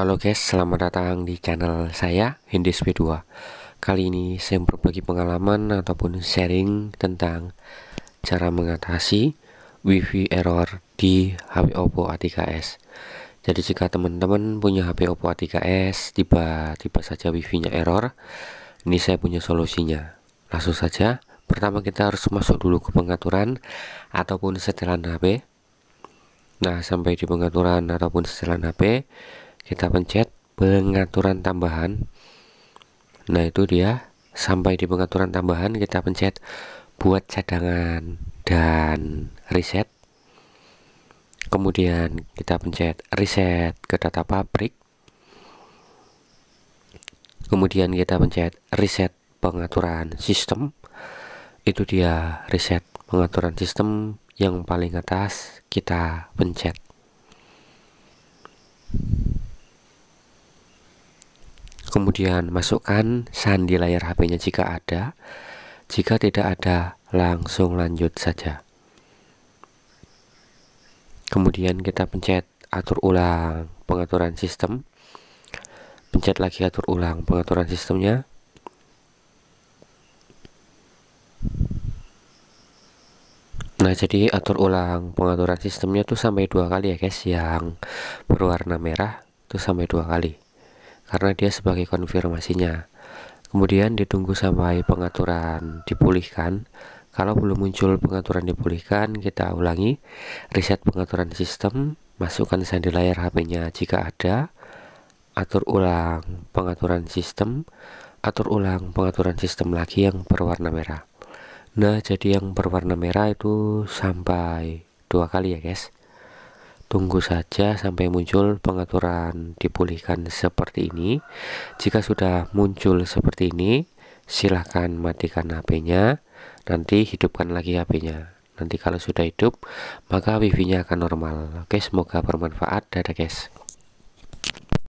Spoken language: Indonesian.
Halo guys, selamat datang di channel saya Hindis P2 Kali ini saya berbagi pengalaman ataupun sharing tentang cara mengatasi wifi error di HP Oppo A3s Jadi jika teman-teman punya HP Oppo A3s tiba-tiba saja wifi-nya error Ini saya punya solusinya Langsung saja, pertama kita harus masuk dulu ke pengaturan ataupun setelan HP Nah, sampai di pengaturan ataupun setelan HP kita pencet pengaturan tambahan nah itu dia sampai di pengaturan tambahan kita pencet buat cadangan dan reset kemudian kita pencet reset ke data pabrik kemudian kita pencet reset pengaturan sistem itu dia reset pengaturan sistem yang paling atas kita pencet Kemudian masukkan sandi layar HP-nya jika ada. Jika tidak ada, langsung lanjut saja. Kemudian kita pencet atur ulang pengaturan sistem. Pencet lagi atur ulang pengaturan sistemnya. Nah, jadi atur ulang pengaturan sistemnya tuh sampai dua kali ya, guys. Yang berwarna merah tuh sampai dua kali karena dia sebagai konfirmasinya. Kemudian ditunggu sampai pengaturan dipulihkan. Kalau belum muncul pengaturan dipulihkan, kita ulangi riset pengaturan sistem, masukkan sandi layar HP-nya jika ada, atur ulang pengaturan sistem, atur ulang pengaturan sistem lagi yang berwarna merah. Nah, jadi yang berwarna merah itu sampai dua kali ya, guys. Tunggu saja sampai muncul pengaturan dipulihkan seperti ini. Jika sudah muncul seperti ini, silahkan matikan HP-nya. Nanti hidupkan lagi HP-nya. Nanti kalau sudah hidup, maka wifi-nya akan normal. Oke, semoga bermanfaat. Dadah, guys.